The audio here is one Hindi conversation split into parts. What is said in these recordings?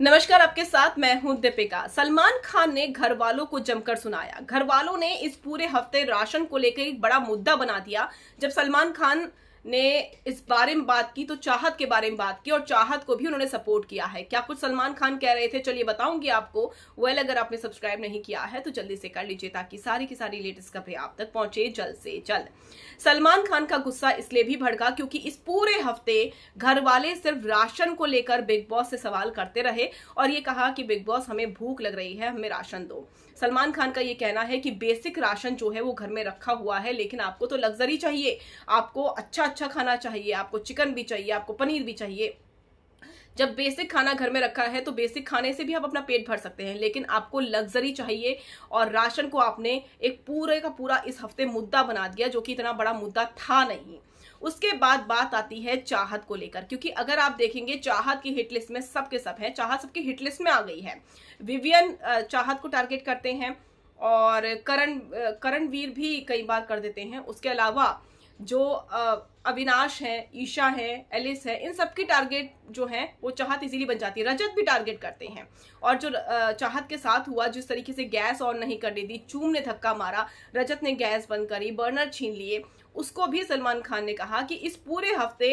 नमस्कार आपके साथ मैं हूं दीपिका सलमान खान ने घर वालों को जमकर सुनाया घर वालों ने इस पूरे हफ्ते राशन को लेकर एक बड़ा मुद्दा बना दिया जब सलमान खान ने इस बारे में बात की तो चाहत के बारे में बात की और चाहत को भी उन्होंने सपोर्ट किया है क्या कुछ सलमान खान कह रहे थे चलिए बताऊंगी आपको वेल अगर आपने सब्सक्राइब नहीं किया है तो जल्दी से कर लीजिए ताकि सारी की सारी लेटेस्ट खबरें आप तक पहुंचे जल्द से जल्द सलमान खान का गुस्सा इसलिए भी भड़का क्योंकि इस पूरे हफ्ते घर वाले सिर्फ राशन को लेकर बिग बॉस से सवाल करते रहे और ये कहा कि बिग बॉस हमें भूख लग रही है हमें राशन दो सलमान खान का ये कहना है कि बेसिक राशन जो है वो घर में रखा हुआ है लेकिन आपको तो लग्जरी चाहिए आपको अच्छा अच्छा खाना चाहिए आपको चिकन भी चाहिए आपको पनीर भी चाहिए जब बेसिक खाना घर में रखा है तो बेसिक खाने से भी आप अपना पेट भर सकते हैं लेकिन आपको लग्जरी चाहिए और राशन को आपने एक पूरे का पूरा इस हफ्ते मुद्दा बना दिया जो कि इतना बड़ा मुद्दा था नहीं उसके बाद बात आती है चाहत को लेकर क्योंकि अगर आप देखेंगे चाहत की हिट लिस्ट में सबके सब है चाहत सबकी हिट लिस्ट में आ गई है विवियन चाहत को टारगेट करते हैं और करण करणवीर भी कई बार कर देते हैं उसके अलावा जो अविनाश है ईशा है एलिस है इन सबकी टारगेट जो है वो चाहत इजीली बन जाती है रजत भी टारगेट करते हैं और जो चाहत के साथ हुआ जिस तरीके से गैस ऑन नहीं करने दी चूम ने धक्का मारा रजत ने गैस बंद करी बर्नर छीन लिए उसको भी सलमान खान ने कहा कि इस पूरे हफ्ते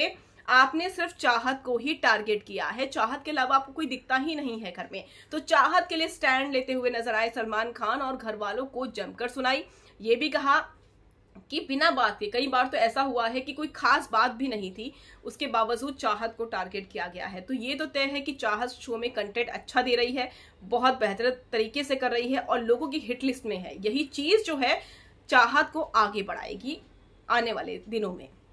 आपने सिर्फ चाहत को ही टारगेट किया है चाहत के अलावा आपको कोई दिखता ही नहीं है घर में तो चाहत के लिए स्टैंड लेते हुए नजर आए सलमान खान और घर वालों को जमकर सुनाई ये भी कहा कि बिना बात के कई बार तो ऐसा हुआ है कि कोई खास बात भी नहीं थी उसके बावजूद चाहत को टारगेट किया गया है तो ये तो तय है कि चाहत शो में कंटेंट अच्छा दे रही है बहुत बेहतर तरीके से कर रही है और लोगों की हिट लिस्ट में है यही चीज़ जो है चाहत को आगे बढ़ाएगी आने वाले दिनों में